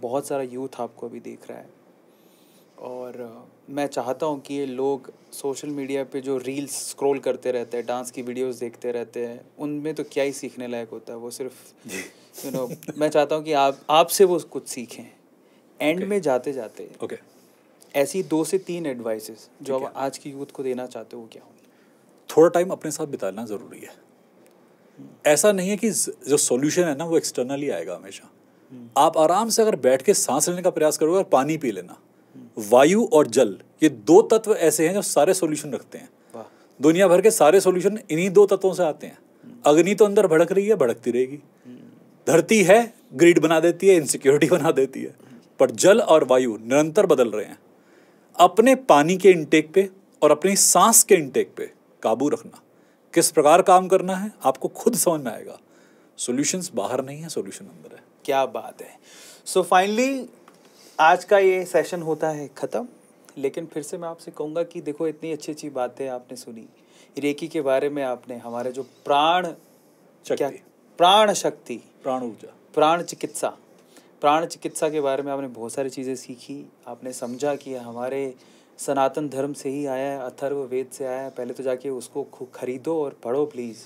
बहुत सारा यूथ आपको अभी देख रहा है और मैं चाहता हूँ कि ये लोग सोशल मीडिया पे जो रील्स स्क्रॉल करते रहते हैं डांस की वीडियोस देखते रहते हैं उनमें तो क्या ही सीखने लायक होता है वो सिर्फ यू नो know, मैं चाहता हूँ कि आप आपसे वो कुछ सीखें एंड okay. में जाते जाते ओके okay. ऐसी दो से तीन एडवाइसेस जो okay. आप आज की यूथ को देना चाहते हो क्या होंगे थोड़ा टाइम अपने साथ बिताना ज़रूरी है ऐसा नहीं है कि जो सॉल्यूशन है ना वो एक्सटर्नली आएगा हमेशा आप आराम से अगर बैठ के सांस लेने का प्रयास करोगे और पानी पी लेना वायु और जल ये दो तत्व ऐसे हैं जो सारे सोल्यूशन रखते हैं दुनिया भर के सारे सोल्यूशन इन्हीं दो तत्वों से आते हैं अग्नि तो अंदर भड़क रही है भड़कती रहेगी धरती है ग्रीड बना देती है इनसिक्योरिटी बना देती है पर जल और वायु निरंतर बदल रहे हैं अपने पानी के इनटेक पे और अपनी सांस के इनटेक पे काबू रखना किस प्रकार काम करना है आपको खुद समझ में आएगा सॉल्यूशंस बाहर नहीं है सॉल्यूशन अंदर है क्या बात है सो so फाइनली आज का ये सेशन होता है ख़त्म लेकिन फिर से मैं आपसे कहूँगा कि देखो इतनी अच्छी अच्छी बातें आपने सुनी रेकी के बारे में आपने हमारे जो प्राण क्या प्राण शक्ति प्राण ऊर्जा प्राण चिकित्सा प्राण चिकित्सा के बारे में आपने बहुत सारी चीज़ें सीखी आपने समझा कि हमारे सनातन धर्म से ही आया है अथर्व वेद से आया है पहले तो जाके उसको खरीदो और पढ़ो प्लीज़